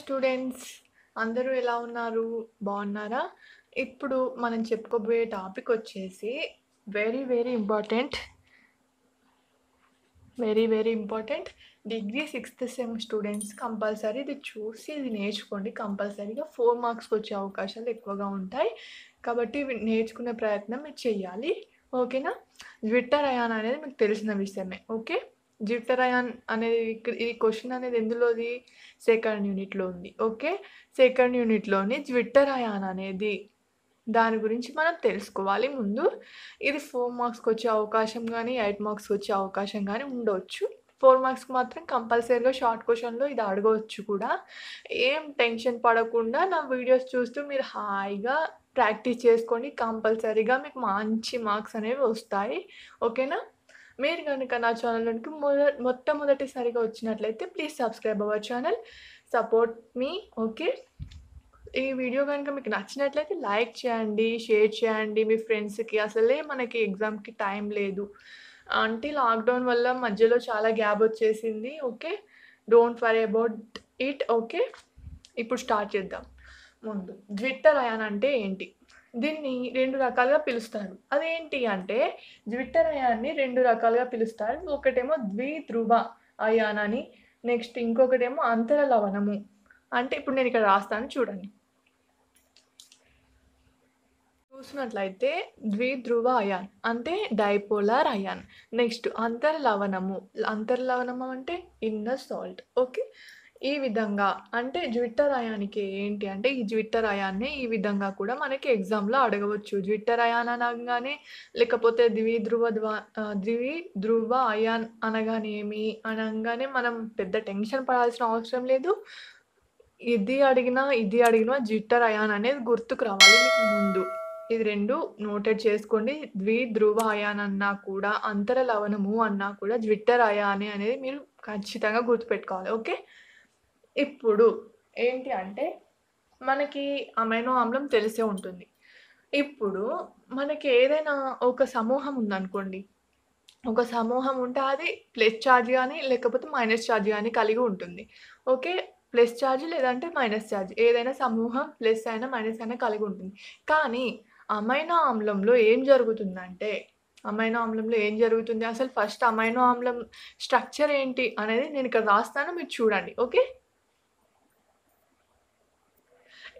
Students అందరూ ఎలా ఉన్నారు బాగున్నారా ఇప్పుడు మనం చెప్పుకోబోయే టాపిక్ వచ్చేసి very very important very very important degree sixth sem students compulsory ఇది చూసి ఇది నేర్చుకోండి కంపల్సరీగా ఫోర్ మార్క్స్కి వచ్చే అవకాశాలు ఎక్కువగా ఉంటాయి కాబట్టి నేర్చుకునే ప్రయత్నం మీరు చేయాలి ఓకేనా ట్విట్టర్ అయాన్ అనేది మీకు తెలిసిన విషయమే ఓకే జిఫ్టర్ అయాన్ అనేది ఇది క్వశ్చన్ అనేది ఎందులోది సెకండ్ యూనిట్లో ఉంది ఓకే సెకండ్ యూనిట్లోని జిఫ్టర్ అయాన్ అనేది దాని గురించి మనం తెలుసుకోవాలి ముందు ఇది ఫోర్ మార్క్స్కి వచ్చే అవకాశం కానీ ఎయిట్ మార్క్స్కి వచ్చే అవకాశం కానీ ఉండవచ్చు ఫోర్ మార్క్స్కి మాత్రం కంపల్సరీగా షార్ట్ క్వశ్చన్లో ఇది అడగవచ్చు కూడా ఏం టెన్షన్ పడకుండా నా వీడియోస్ చూస్తూ మీరు హాయిగా ప్రాక్టీస్ చేసుకోండి కంపల్సరీగా మీకు మంచి మార్క్స్ అనేవి వస్తాయి ఓకేనా మీరు కనుక నా ఛానల్కి మొద మొట్టమొదటిసారిగా వచ్చినట్లయితే please subscribe our channel support మీ ఓకే ఈ వీడియో కనుక మీకు నచ్చినట్లయితే లైక్ చేయండి షేర్ చేయండి మీ ఫ్రెండ్స్కి అసలే మనకి ఎగ్జామ్కి టైం లేదు అంటే లాక్డౌన్ వల్ల మధ్యలో చాలా గ్యాప్ వచ్చేసింది okay don't worry about it okay ఇప్పుడు స్టార్ట్ చేద్దాం ముందు అయాన్ అంటే ఏంటి దీన్ని రెండు రకాలుగా పిలుస్తారు అదేంటి అంటే ద్విట్టరయాన్ని రెండు రకాలుగా పిలుస్తారు ఒకటేమో ద్విధ్రువ అయాన్ అని నెక్స్ట్ ఇంకొకటేమో అంతర లవణము అంటే ఇప్పుడు నేను ఇక్కడ రాస్తాను చూడండి చూసినట్లయితే ద్విధ్రువ అయాన్ అంటే డైపోలార్ అయాన్ నెక్స్ట్ అంతర్లవణము అంతర్లవణము అంటే ఇన్నర్ సాల్ట్ ఓకే ఈ విధంగా అంటే జ్విట్టరాయానికి ఏంటి అంటే ఈ జ్విట్టరాయాన్ని ఈ విధంగా కూడా మనకి ఎగ్జామ్లో అడగవచ్చు జ్విట్టరాయాన్ అనగానే లేకపోతే ద్విధ్రువ ద్వి ధ్రువ అయాన్ అనగానే ఏమి అనగానే మనం పెద్ద టెన్షన్ పడాల్సిన అవసరం లేదు ఇది అడిగినా ఇది అడిగినా జ్విట్టర్ అయాన్ అనేది గుర్తుకు రావాలి మీకు ముందు ఇది రెండు నోటెడ్ చేసుకోండి ద్వి ధ్రువ అయాన్ అన్నా కూడా అంతర లవణము అన్నా కూడా జ్విట్టర్ అయాన్ అనేది మీరు ఖచ్చితంగా గుర్తుపెట్టుకోవాలి ఓకే ఇప్పుడు ఏంటి అంటే మనకి అమైనో ఆమ్లం తెలిసే ఉంటుంది ఇప్పుడు మనకి ఏదైనా ఒక సమూహం ఉందనుకోండి ఒక సమూహం ఉంటే అది ప్లస్ ఛార్జ్ కానీ లేకపోతే మైనస్ ఛార్జ్ కానీ కలిగి ఉంటుంది ఓకే ప్లస్ ఛార్జ్ లేదంటే మైనస్ ఛార్జ్ ఏదైనా సమూహం ప్లస్ అయినా మైనస్ అయినా కలిగి ఉంటుంది కానీ అమైనో ఆమ్లంలో ఏం జరుగుతుందంటే అమైనో ఆమ్లంలో ఏం జరుగుతుంది అసలు ఫస్ట్ అమైనో ఆమ్లం స్ట్రక్చర్ ఏంటి అనేది నేను ఇక్కడ రాస్తాను మీరు చూడండి ఓకే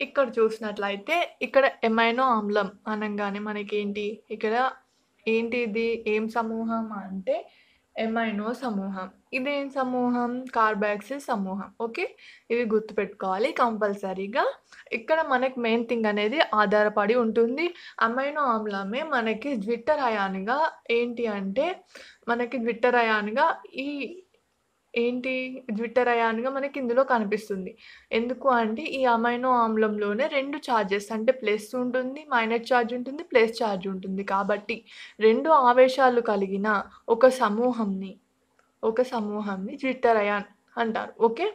ఇక్కడ చూసినట్లయితే ఇక్కడ ఎమైనో ఆమ్లం అనగానే మనకేంటి ఇక్కడ ఏంటి ఇది ఏం సమూహం అంటే ఎమైనో సమూహం ఇదేం సమూహం కార్బాక్సిల్ సమూహం ఓకే ఇవి గుర్తుపెట్టుకోవాలి కంపల్సరీగా ఇక్కడ మనకి మెయిన్ థింగ్ అనేది ఆధారపడి ఉంటుంది అమైనో ఆమ్లమే మనకి ద్విట్టరయానిగా ఏంటి అంటే మనకి ద్విట్టరయానిగా ఈ ఏంటి ట్విట్టర్ అయాన్గా మనకి ఇందులో కనిపిస్తుంది ఎందుకు అంటే ఈ అమైనో ఆమ్లంలోనే రెండు ఛార్జెస్ అంటే ప్లస్ ఉంటుంది మైనస్ ఛార్జ్ ఉంటుంది ప్లస్ ఛార్జ్ ఉంటుంది కాబట్టి రెండు ఆవేశాలు కలిగిన ఒక సమూహంని ఒక సమూహాన్ని ట్విట్టర్ అయాన్ అంటారు ఓకే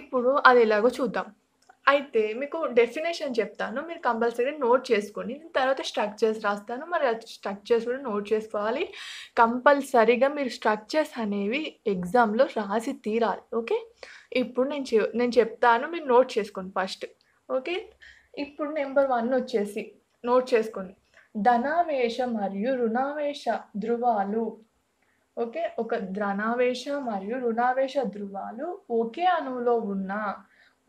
ఇప్పుడు అది ఎలాగో చూద్దాం అయితే మీకు డెఫినేషన్ చెప్తాను మీరు కంపల్సరీ నోట్ చేసుకోండి నేను తర్వాత స్ట్రక్చర్స్ రాస్తాను మరి స్ట్రక్చర్స్ కూడా నోట్ చేసుకోవాలి కంపల్సరీగా మీరు స్ట్రక్చర్స్ అనేవి ఎగ్జామ్లో రాసి తీరాలి ఓకే ఇప్పుడు నేను నేను చెప్తాను మీరు నోట్ చేసుకోండి ఫస్ట్ ఓకే ఇప్పుడు నెంబర్ వన్ వచ్చేసి నోట్ చేసుకోండి ధనావేశ మరియు రుణావేశ ధృవాలు ఓకే ఒక ధనావేశ మరియు రుణావేశ ధృవాలు ఒకే అణువులో ఉన్న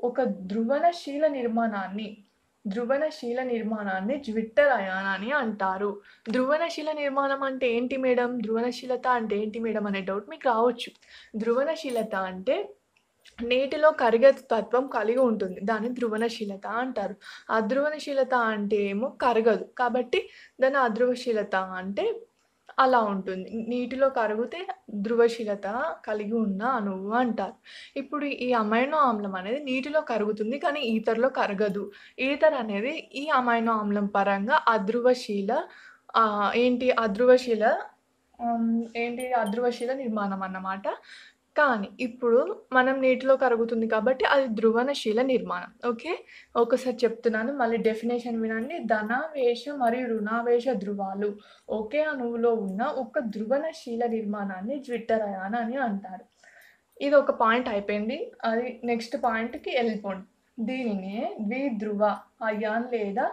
ఒక ధ్రువణశీల నిర్మాణాన్ని ధ్రువణశీల నిర్మాణాన్ని జ్విట్టరయాణ అని అంటారు ధ్రువణశీల నిర్మాణం అంటే ఏంటి మేడం ధ్రువణశీలత అంటే ఏంటి మేడం అనే డౌట్ మీకు రావచ్చు ధ్రువణశీలత అంటే నీటిలో కరిగే తత్వం కలిగి ఉంటుంది దాన్ని ధ్రువణశీలత అంటారు అధ్రువణశీలత అంటే ఏమో కరగదు కాబట్టి దాని అధ్రువశీలత అంటే అలా ఉంటుంది నీటిలో కరిగితే ధృవశీలత కలిగి ఉన్న అణువు అంటారు ఇప్పుడు ఈ అమైనో ఆమ్లం అనేది నీటిలో కరుగుతుంది కానీ ఈతర్లో కరగదు ఈతర్ అనేది ఈ అమైనో ఆమ్లం పరంగా అధ్రువశీల ఏంటి అధ్రువశీల ఏంటి అధ్రువశీల నిర్మాణం అన్నమాట కానీ ఇప్పుడు మనం నీటిలో కరుగుతుంది కాబట్టి అది ధ్రువణశీల నిర్మాణం ఓకే ఒకసారి చెప్తున్నాను మళ్ళీ డెఫినేషన్ వినండి ధనావేశ మరియు రుణావేశ ధ్రువాలు ఒకే అణువులో ఉన్న ఒక ధ్రువణశీల నిర్మాణాన్ని జ్విట్టరయాన అని అంటారు ఇది ఒక పాయింట్ అయిపోయింది అది నెక్స్ట్ పాయింట్కి వెళ్ళిపోండి దీనినే ద్విధ్రువ అయాన్ లేదా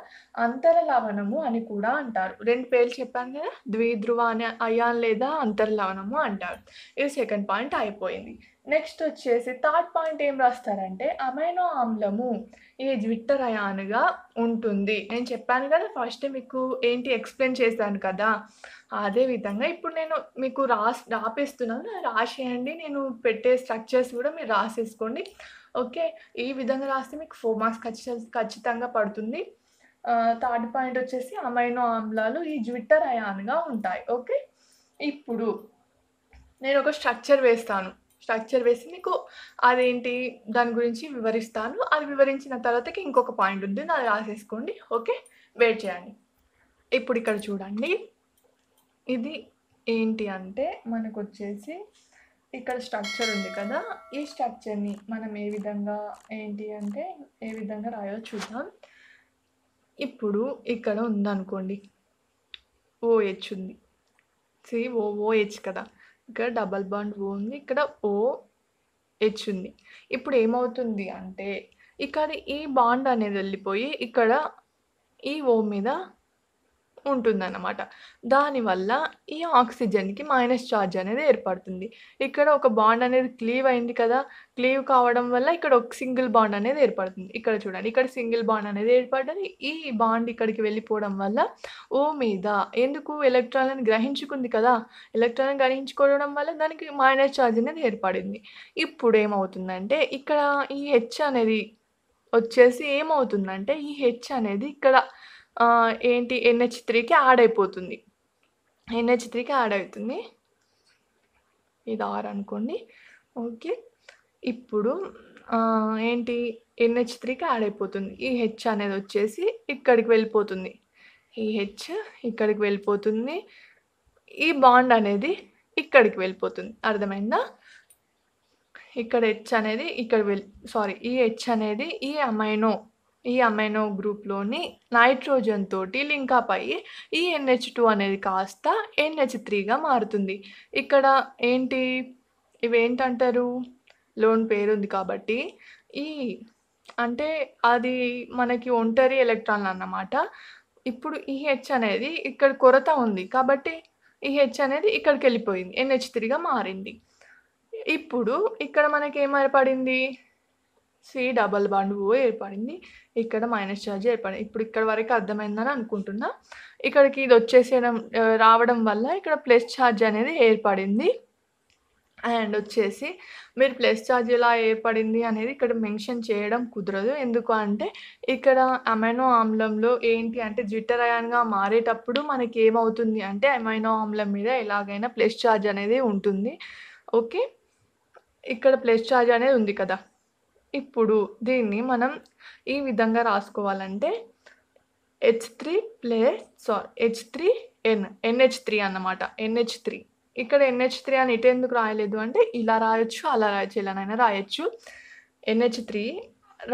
అంతరలవణము అని కూడా అంటారు రెండు పేర్లు చెప్పాను కదా ద్విధ్రువ అనే అయాన్ లేదా అంతర్లవణము అంటారు ఇది సెకండ్ పాయింట్ అయిపోయింది నెక్స్ట్ వచ్చేసి థర్డ్ పాయింట్ ఏం రాస్తారంటే అమైనో ఆమ్లము ఈ జ్విట్టర్ అయాన్గా ఉంటుంది నేను చెప్పాను కదా ఫస్ట్ మీకు ఏంటి ఎక్స్ప్లెయిన్ చేశాను కదా అదే విధంగా ఇప్పుడు నేను మీకు రాసి రాపిస్తున్నాను రాసేయండి నేను పెట్టే స్ట్రక్చర్స్ కూడా మీరు రాసేసుకోండి ఓకే ఈ విధంగా రాస్తే మీకు ఫోర్ మార్క్స్ ఖచ్చిత ఖచ్చితంగా పడుతుంది థర్డ్ పాయింట్ వచ్చేసి అమైనో ఆమ్లాలు ఈ జ్విట్టర్ అయాన్గా ఉంటాయి ఓకే ఇప్పుడు నేను ఒక స్ట్రక్చర్ వేస్తాను స్ట్రక్చర్ వేసి మీకు అదేంటి దాని గురించి వివరిస్తాను అది వివరించిన తర్వాతకి ఇంకొక పాయింట్ ఉంది అది రాసేసుకోండి ఓకే వెయిట్ చేయండి ఇప్పుడు ఇక్కడ చూడండి ఇది ఏంటి అంటే మనకు వచ్చేసి ఇక్కడ స్ట్రక్చర్ ఉంది కదా ఈ స్ట్రక్చర్ని మనం ఏ విధంగా ఏంటి అంటే ఏ విధంగా రాయో చూద్దాం ఇప్పుడు ఇక్కడ ఉందనుకోండి ఓహెచ్ ఉంది సి ఓహెచ్ కదా ఇక్కడ డబల్ బాండ్ ఓ ఉంది ఇక్కడ ఓ హెచ్ ఉంది ఇప్పుడు ఏమవుతుంది అంటే ఇక్కడ ఈ బాండ్ అనేది వెళ్ళిపోయి ఇక్కడ ఈ ఓ మీద ఉంటుందన్నమాట దానివల్ల ఈ ఆక్సిజన్కి మైనస్ ఛార్జ్ అనేది ఏర్పడుతుంది ఇక్కడ ఒక బాండ్ అనేది క్లీవ్ అయింది కదా క్లీవ్ కావడం వల్ల ఇక్కడ ఒక సింగిల్ బాండ్ అనేది ఏర్పడుతుంది ఇక్కడ చూడండి ఇక్కడ సింగిల్ బాండ్ అనేది ఏర్పడుతుంది ఈ బాండ్ ఇక్కడికి వెళ్ళిపోవడం వల్ల ఓ మీద ఎందుకు ఎలక్ట్రాన్లను గ్రహించుకుంది కదా ఎలక్ట్రాన్ గ్రహించుకోవడం వల్ల దానికి మైనస్ ఛార్జ్ అనేది ఏర్పడింది ఇప్పుడు ఏమవుతుందంటే ఇక్కడ ఈ హెచ్ అనేది వచ్చేసి ఏమవుతుందంటే ఈ హెచ్ అనేది ఇక్కడ ఏంటి ఎన్హెచ్ త్రీకి యాడ్ అయిపోతుంది ఎన్హెచ్ త్రీకి యాడ్ అవుతుంది ఇది ఆర్ అనుకోండి ఓకే ఇప్పుడు ఏంటి ఎన్హెచ్ త్రీకి యాడ్ అయిపోతుంది ఈ హెచ్ అనేది వచ్చేసి ఇక్కడికి వెళ్ళిపోతుంది ఈ హెచ్ ఇక్కడికి వెళ్ళిపోతుంది ఈ బాండ్ అనేది ఇక్కడికి వెళ్ళిపోతుంది అర్థమైందా ఇక్కడ హెచ్ అనేది ఇక్కడ వెళ్ళి సారీ ఈ హెచ్ అనేది ఈ అమైనో ఈ అమైనో గ్రూప్లోని నైట్రోజన్ తోటి లింక్ అప్ అయ్యి ఈ ఎన్హెచ్ టూ అనేది కాస్త ఎన్హెచ్ త్రీగా మారుతుంది ఇక్కడ ఏంటి ఏంటంటారు లోన్ పేరుంది కాబట్టి ఈ అంటే అది మనకి ఒంటరి ఎలక్ట్రాన్లు అన్నమాట ఇప్పుడు ఈ హెచ్ అనేది ఇక్కడ కొరత ఉంది కాబట్టి ఈ హెచ్ అనేది ఇక్కడికి వెళ్ళిపోయింది ఎన్హెచ్ త్రీగా మారింది ఇప్పుడు ఇక్కడ మనకి ఏం సి డబల్ బాండ్ ఓ ఏర్పడింది ఇక్కడ మైనస్ ఛార్జ్ ఏర్పడింది ఇప్పుడు ఇక్కడ వరకు అర్థమైందని అనుకుంటున్నా ఇక్కడికి ఇది వచ్చేసేయడం రావడం వల్ల ఇక్కడ ప్లస్ ఛార్జ్ అనేది ఏర్పడింది అండ్ వచ్చేసి మీరు ప్లస్ ఛార్జ్ ఎలా ఏర్పడింది అనేది ఇక్కడ మెన్షన్ చేయడం కుదరదు ఎందుకు అంటే ఇక్కడ అమైనో ఆమ్లంలో ఏంటి అంటే జిట్టర్ మారేటప్పుడు మనకి ఏమవుతుంది అంటే అమైనో ఆమ్లం మీద ఎలాగైనా ప్లస్ ఛార్జ్ అనేది ఉంటుంది ఓకే ఇక్కడ ప్లస్ ఛార్జ్ అనేది ఉంది కదా ఇప్పుడు దీన్ని మనం ఈ విధంగా రాసుకోవాలంటే H three plus sorry H three N NH three అన్నమాట ఎన్హెచ్ త్రీ ఇక్కడ ఎన్హెచ్ త్రీ అని ఇటు ఎందుకు రాయలేదు అంటే ఇలా రాయొచ్చు అలా రాయొచ్చు ఇలానైనా రాయొచ్చు ఎన్హెచ్ త్రీ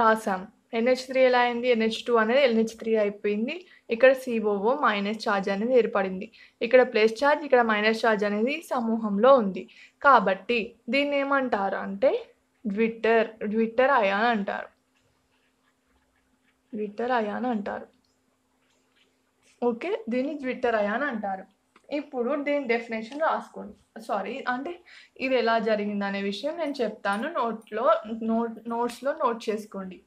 రాసాం ఎన్హెచ్ త్రీ ఎలా అయింది ఎన్హెచ్ టూ అనేది ఎన్హెచ్ త్రీ అయిపోయింది ఇక్కడ సిఓఓ మైనస్ ఛార్జ్ అనేది ఏర్పడింది ఇక్కడ ప్లస్ ఛార్జ్ ఇక్కడ మైనస్ ఛార్జ్ అనేది సమూహంలో ఉంది కాబట్టి దీన్ని ఏమంటారు అంటే ట్విట్టర్ ట్విట్టర్ అయాన్ అంటారు ట్విట్టర్ అయాన్ అంటారు ఓకే దీన్ని ట్విట్టర్ అయాన్ అంటారు ఇప్పుడు దీని డెఫినేషన్ రాసుకోండి సారీ అంటే ఇది ఎలా జరిగింది అనే విషయం నేను చెప్తాను నోట్లో నోట్ నోట్స్లో నోట్ చేసుకోండి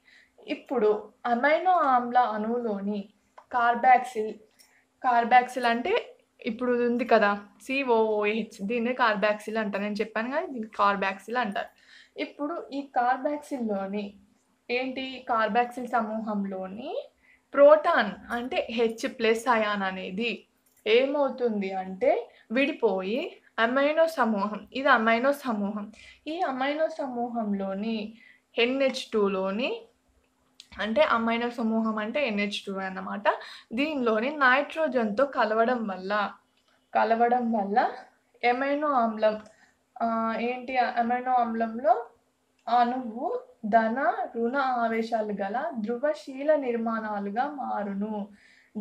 ఇప్పుడు అమైనో ఆమ్ల అణువులోని కార్బాక్సిల్ కార్బాక్సిల్ అంటే ఇప్పుడు ఉంది కదా సిఓఓహెచ్ దీన్ని కార్బాక్సిల్ అంటారు నేను చెప్పాను కానీ దీన్ని కార్బాక్సిల్ అంటారు ఇప్పుడు ఈ కార్బాక్సిల్లోని ఏంటి కార్బాక్సిల్ సమూహంలోని ప్రోటాన్ అంటే హెచ్ ప్లస్ అయాన్ అనేది ఏమవుతుంది అంటే విడిపోయి అమైనో సమూహం ఇది అమైనో సమూహం ఈ అమైనో సమూహంలోని ఎన్హెచ్ టూలోని అంటే అమైనో సమూహం అంటే ఎన్హెచ్ టూ అన్నమాట దీనిలోని నైట్రోజన్తో కలవడం వల్ల కలవడం వల్ల ఎమైనో ఆమ్లం ఏంటి అమైనో ఆమ్లంలో అణువు ధన రుణ ఆవేశాలు గల ధృవశీల నిర్మాణాలుగా మారును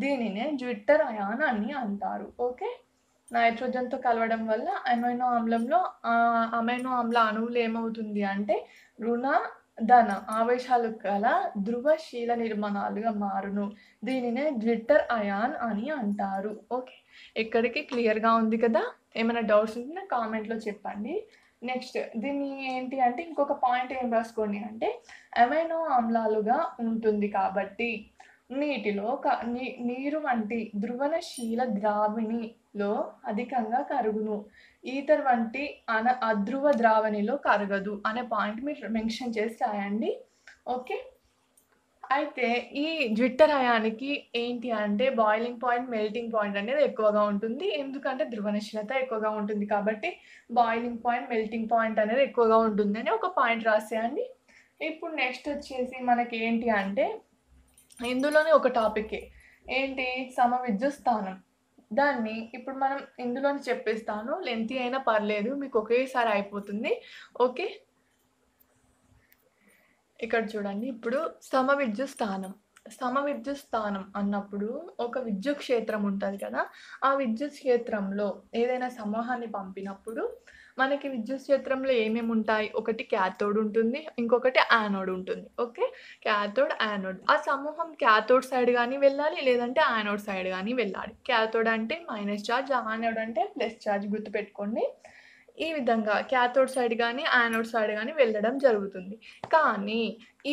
దీనినే జ్విట్టర్ అయాన్ అని అంటారు ఓకే నైట్రోజన్తో కలవడం వల్ల అమైనో ఆమ్లంలో అమైనో ఆమ్ల అణువులు ఏమవుతుంది అంటే రుణ ధన ఆవేశాలు గల ధృవశీల నిర్మాణాలుగా మారును దీనినే గ్లిట్టర్ అయాన్ అని అంటారు ఓకే ఇక్కడికి క్లియర్గా ఉంది కదా ఏమైనా డౌట్స్ ఉంటే కామెంట్లో చెప్పండి నెక్స్ట్ దీన్ని ఏంటి అంటే ఇంకొక పాయింట్ ఏం రాసుకోండి అంటే అమైనో ఆమ్లాలుగా ఉంటుంది కాబట్టి నీటిలో నీరు వంటి ధ్రువణశీల ద్రావిణిలో అధికంగా కరుగును ఈతర్ వంటి అన అధ్రువ ద్రావణిలో కరగదు అనే పాయింట్ మీరు మెన్షన్ చేస్తాయండి ఓకే అయితే ఈ జ్విట్టరయానికి ఏంటి అంటే బాయిలింగ్ పాయింట్ మెల్టింగ్ పాయింట్ అనేది ఎక్కువగా ఉంటుంది ఎందుకంటే ధ్రువణశీలత ఎక్కువగా ఉంటుంది కాబట్టి బాయిలింగ్ పాయింట్ మెల్టింగ్ పాయింట్ అనేది ఎక్కువగా ఉంటుందని ఒక పాయింట్ రాసేయండి ఇప్పుడు నెక్స్ట్ వచ్చేసి మనకి ఏంటి అంటే ఇందులోనే ఒక టాపికే ఏంటి సమ విద్యుత్ స్థానం దాన్ని ఇప్పుడు మనం ఇందులోనే చెప్పేస్తాను లెంతీ అయినా పర్లేదు మీకు ఒకేసారి అయిపోతుంది ఓకే ఇక్కడ చూడండి ఇప్పుడు సమ విద్యుత్ స్థానం సమ విద్యుత్ స్థానం అన్నప్పుడు ఒక విద్యుత్ క్షేత్రం ఉంటుంది కదా ఆ విద్యుత్ క్షేత్రంలో ఏదైనా సమూహాన్ని పంపినప్పుడు మనకి విద్యుత్ క్షేత్రంలో ఏమేమి ఉంటాయి ఒకటి క్యాథోడ్ ఉంటుంది ఇంకొకటి యానోడ్ ఉంటుంది ఓకే క్యాథోడ్ యానోడ్ ఆ సమూహం క్యాథోడ్ సైడ్ కానీ వెళ్ళాలి లేదంటే యానోడ్ సైడ్ కానీ వెళ్ళాలి క్యాథోడ్ అంటే మైనస్ ఛార్జ్ యానోడ్ అంటే ప్లస్ ఛార్జ్ గుర్తుపెట్టుకోండి ఈ విధంగా క్యాథోడ్ సైడ్ కానీ యానోడ్ సైడ్ కానీ వెళ్ళడం జరుగుతుంది కానీ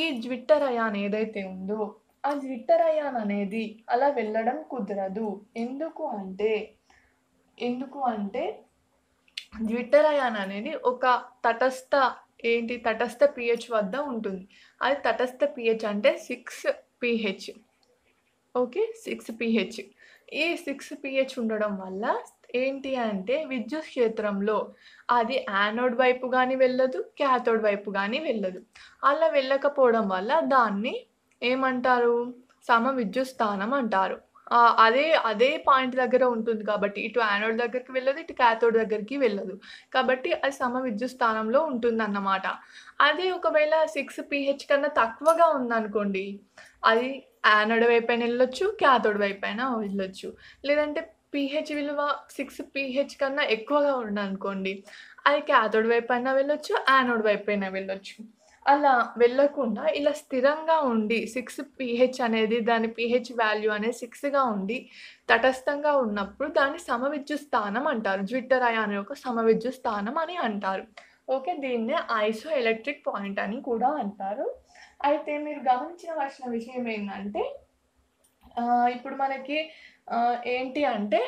ఈ జ్విట్టర్ అయాన్ ఏదైతే ఉందో ఆ జ్విట్టర్ అయాన్ అనేది అలా వెళ్ళడం కుదరదు ఎందుకు అంటే ఎందుకు అంటే జ్విట్టర్ అయాన్ అనేది ఒక తటస్థ ఏంటి తటస్థ పిహెచ్ వద్ద ఉంటుంది అది తటస్థ పిహెచ్ అంటే six pH okay six pH ఈ సిక్స్ పిహెచ్ ఉండడం వల్ల ఏంటి అంటే విద్యుత్ క్షేత్రంలో అది యానోడ్ వైపు కానీ వెళ్ళదు క్యాథోడ్ వైపు కానీ వెళ్ళదు అలా వెళ్ళకపోవడం వల్ల దాన్ని ఏమంటారు సమ విద్యుత్ స్థానం అంటారు అదే, అదే పాయింట్ దగ్గర ఉంటుంది కాబట్టి, ఇటు యానోడ్ దగ్గరికి వెళ్ళదు, ఇటు క్యాథోడ్ దగ్గరికి వెళ్ళదు. కాబట్టి అది సమ విద్యుత్ స్థానంలో ఉంటుంది అన్నమాట అదే ఒకవేళ సిక్స్ పీహెచ్ కన్నా తక్కువగా ఉందనుకోండి, అది యానోడ్ వైపైన క్యాథోడ్ వైపు వైపైన వెళ్ళొచ్చు. లేదంటే పిహెచ్ విలువ సిక్స్ పీహెచ్ కన్నా ఎక్కువగా ఉందనుకోండి, అది వైపు వైపైన వెళ్ళొచ్చు, యానోడ్ వైపైన వెళ్ళొచ్చు. అలా వెళ్ళకుండా ఇలా స్థిరంగా ఉండి సిక్స్ పిహెచ్ అనేది దాని పిహెచ్ వాల్యూ అనేది సిక్స్గా ఉండి తటస్థంగా ఉన్నప్పుడు దాన్ని సమవిద్యు స్థానం అంటారు జ్విట్టరాయ అనే ఒక సమవిద్యు స్థానం అని అంటారు ఓకే దీన్నే ఐసో ఎలక్ట్రిక్ పాయింట్ అని కూడా అంటారు అయితే మీరు గమనించవలసిన విషయం ఏంటంటే ఇప్పుడు మనకి ఏంటి అంటే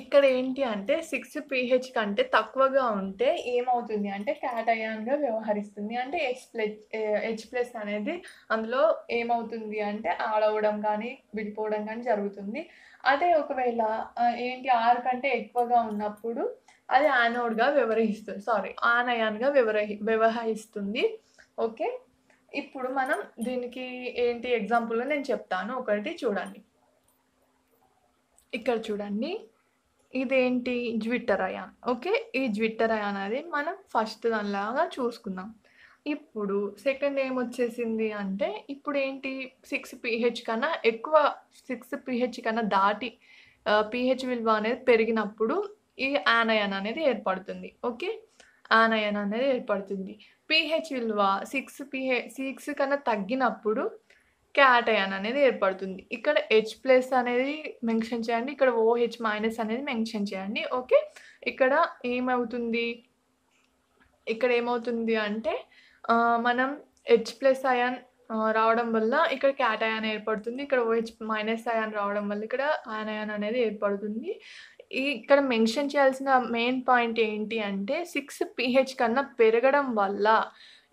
ఇక్కడ ఏంటి అంటే సిక్స్ పిహెచ్ కంటే తక్కువగా ఉంటే ఏమవుతుంది అంటే క్యాటయాన్గా వ్యవహరిస్తుంది అంటే హెచ్ ప్లస్ హెచ్ ప్లస్ అనేది అందులో ఏమవుతుంది అంటే ఆడవడం కానీ విడిపోవడం కానీ జరుగుతుంది అదే ఒకవేళ ఏంటి ఆరు కంటే ఎక్కువగా ఉన్నప్పుడు అది యానోడ్గా వ్యవహరిస్తుంది సారీ ఆనయాన్గా వ్యవహరి వ్యవహరిస్తుంది ఓకే ఇప్పుడు మనం దీనికి ఏంటి ఎగ్జాంపుల్ నేను చెప్తాను ఒకటి చూడండి ఇక్కడ చూడండి ఇదేంటి జ్విట్టర్ అయాన్ ఓకే ఈ జ్విట్టర్ అయాన్ అనేది మనం ఫస్ట్ దానిలాగా చూసుకుందాం ఇప్పుడు సెకండ్ ఏమొచ్చేసింది అంటే ఇప్పుడు ఏంటి సిక్స్ పిహెచ్ కన్నా ఎక్కువ సిక్స్ పిహెచ్ కన్నా దాటి పిహెచ్ విలువ అనేది పెరిగినప్పుడు ఈ ఆనయన్ అనేది ఏర్పడుతుంది ఓకే ఆనయన్ అనేది ఏర్పడుతుంది పిహెచ్ విలువ సిక్స్ పిహెచ్ సిక్స్ కన్నా తగ్గినప్పుడు క్యాటయాన్ అనేది ఏర్పడుతుంది ఇక్కడ హెచ్ ప్లస్ అనేది మెన్షన్ చేయండి ఇక్కడ ఓహెచ్ మైనస్ అనేది మెన్షన్ చేయండి ఓకే ఇక్కడ ఏమవుతుంది ఇక్కడ ఏమవుతుంది అంటే మనం హెచ్ ప్లస్ అయాన్ రావడం వల్ల ఇక్కడ క్యాటయాన్ ఏర్పడుతుంది ఇక్కడ ఓహెచ్ మైనస్ అయాన్ రావడం వల్ల ఇక్కడ ఆనయాన్ అనేది ఏర్పడుతుంది ఇక్కడ మెన్షన్ చేయాల్సిన మెయిన్ పాయింట్ ఏంటి అంటే సిక్స్ పిహెచ్ కన్నా పెరగడం వల్ల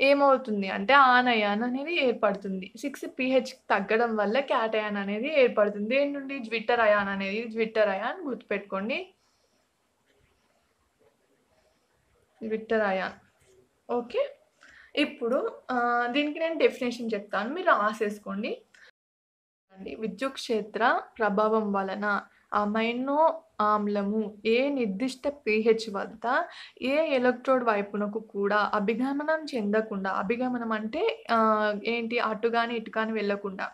ఏమవుతుంది అంటే ఆనయాన్ అనేది ఏర్పడుతుంది సిక్స్ పిహెచ్ తగ్గడం వల్ల క్యాటయాన్ అనేది ఏర్పడుతుంది దేని నుండి జ్విట్టర్ అయాన్ అనేది జ్విట్టర్ అయాన్ గుర్తుపెట్టుకోండి జ్విట్టర్ అయాన్ ఓకే ఇప్పుడు దీనికి నేను డెఫినేషన్ చెప్తాను మీరు రాసేసుకోండి విద్యుత్ క్షేత్ర ప్రభావం వలన అమైనో ఆమ్లము ఏ నిర్దిష్ట పిహెచ్ వద్ద ఏ ఎలక్ట్రోడ్ వైపునకు కూడా అభిగమనం చెందకుండా అభిగమనం అంటే ఏంటి అటు కానీ ఇటు కానీ వెళ్ళకుండా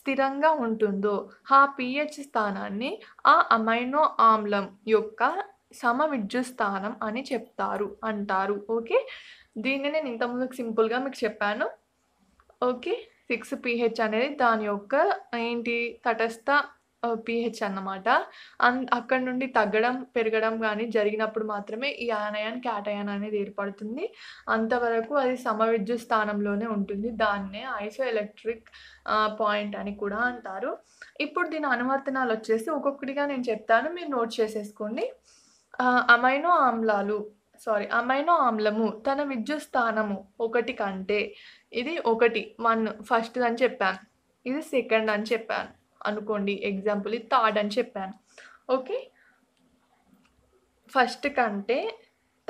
స్థిరంగా ఉంటుందో ఆ పిహెచ్ స్థానాన్ని ఆ అమైనో ఆమ్లం యొక్క సమ విద్యుత్ స్థానం అని చెప్తారు అంటారు ఓకే దీన్ని నేను ఇంతకుముందు సింపుల్గా మీకు చెప్పాను ఓకే సిక్స్ పిహెచ్ అనేది దాని యొక్క ఏంటి తటస్థ పీహెచ్ అన్నమాట అన్ అక్కడ నుండి తగ్గడం పెరగడం కానీ జరిగినప్పుడు మాత్రమే ఈ ఆనయాన్ క్యాటయాన్ అనేది ఏర్పడుతుంది అంతవరకు అది సమవిద్యు స్థానంలోనే ఉంటుంది దాన్నే ఐసో ఎలక్ట్రిక్ పాయింట్ అని కూడా అంటారు ఇప్పుడు దీని అనువర్తనాలు వచ్చేసి ఒక్కొక్కటిగా నేను చెప్తాను మీరు నోట్ చేసేసుకోండి అమైనో ఆమ్లాలు సారీ అమైనో ఆమ్లము తన విద్యుత్ స్థానము ఒకటి కంటే ఇది ఒకటి వన్ ఫస్ట్ అని చెప్పాను ఇది సెకండ్ అని చెప్పాను అనుకోండి ఎగ్జాంపుల్ ఇది థర్డ్ అని చెప్పాను ఓకే ఫస్ట్ కంటే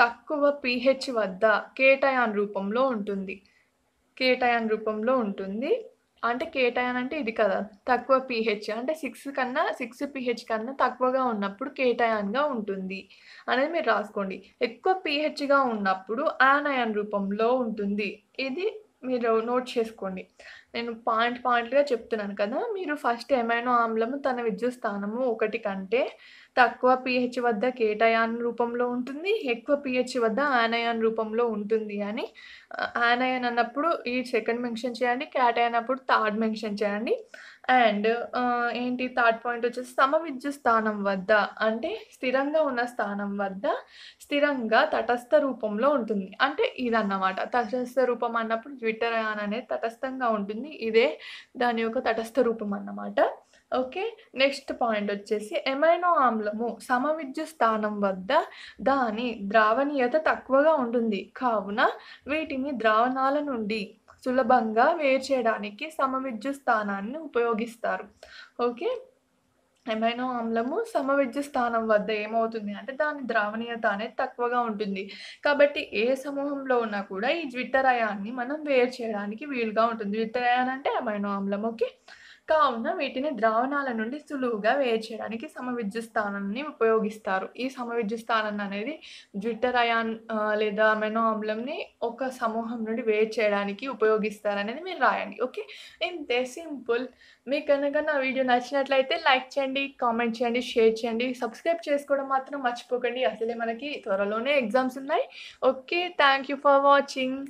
తక్కువ పిహెచ్ వద్ద కేటయాన్ రూపంలో ఉంటుంది కేటయాన్ రూపంలో ఉంటుంది అంటే కేటయాన్ అంటే ఇది కదా తక్కువ పిహెచ్ అంటే సిక్స్ కన్నా సిక్స్ పిహెచ్ కన్నా తక్కువగా ఉన్నప్పుడు కేటయాన్గా ఉంటుంది అనేది మీరు రాసుకోండి ఎక్కువ పిహెచ్గా ఉన్నప్పుడు ఆనయాన్ రూపంలో ఉంటుంది ఇది మీరు నోట్ చేసుకోండి నేను పాయింట్ పాయింట్గా చెప్తున్నాను కదా మీరు ఫస్ట్ ఏమైనా ఆమ్లము తన విద్యుత్ స్థానము ఒకటి కంటే తక్కువ పిహెచ్ వద్ద కేటయాన్ రూపంలో ఉంటుంది ఎక్కువ పిహెచ్ వద్ద ఆనయాన్ రూపంలో ఉంటుంది అని ఆనయాన్ అన్నప్పుడు ఈ సెకండ్ మెన్షన్ చేయండి క్యాటయాన్ థర్డ్ మెన్షన్ చేయండి అండ్ ఏంటి థర్డ్ పాయింట్ వచ్చేసి సమవిద్య స్థానం వద్ద అంటే స్థిరంగా ఉన్న స్థానం వద్ద స్థిరంగా తటస్థ రూపంలో ఉంటుంది. అంటే ఇదన్నమాట. తటస్థ రూపం అన్నప్పుడు ట్విట్టర్ అని అనేది తటస్థంగా ఉంటుంది. ఇదే దాని యొక్క తటస్థ రూపం అన్నమాట. ఓకే. నెక్స్ట్ పాయింట్ వచ్చేసి ఎమైనో ఆమ్లము సమవిద్య స్థానం వద్ద దాని ద్రావణీయత తక్కువగా ఉంటుంది. కావున వీటిని ద్రావణాల నుండి సులభంగా వేరు చేయడానికి సమవిద్యు స్థానాన్ని ఉపయోగిస్తారు ఓకే ఎమైనో ఆమ్లము సమవిద్యు స్థానం వద్ద ఏమవుతుంది అంటే దాని ద్రావణీయత అనేది తక్కువగా ఉంటుంది కాబట్టి ఏ సమూహంలో ఉన్నా కూడా ఈ ద్వితరయాన్ని మనం వేరు చేయడానికి వీలుగా ఉంటుంది ద్వితరయాన్ అంటే అమైనో ఆమ్లం ఓకే కావున వీటిని ద్రావణాల నుండి సులువుగా వేరు చేయడానికి సమవిద్యుత్ స్థానాన్ని ఉపయోగిస్తారు ఈ సమవిద్యుత్ స్థానం అనేది జ్విటరయాన్ లేదా అమెనో ఆమ్లంని ఒక సమూహం నుండి వేరు చేయడానికి ఉపయోగిస్తారు అనేది మీరు రాయండి ఓకే ఇంతే సింపుల్ మీకు కనుక నా వీడియో నచ్చినట్లయితే లైక్ చేయండి కామెంట్ చేయండి షేర్ చేయండి సబ్స్క్రైబ్ చేసుకోవడం మాత్రం మర్చిపోకండి అసలే మనకి త్వరలోనే ఎగ్జామ్స్ ఉన్నాయి okay thank you for watching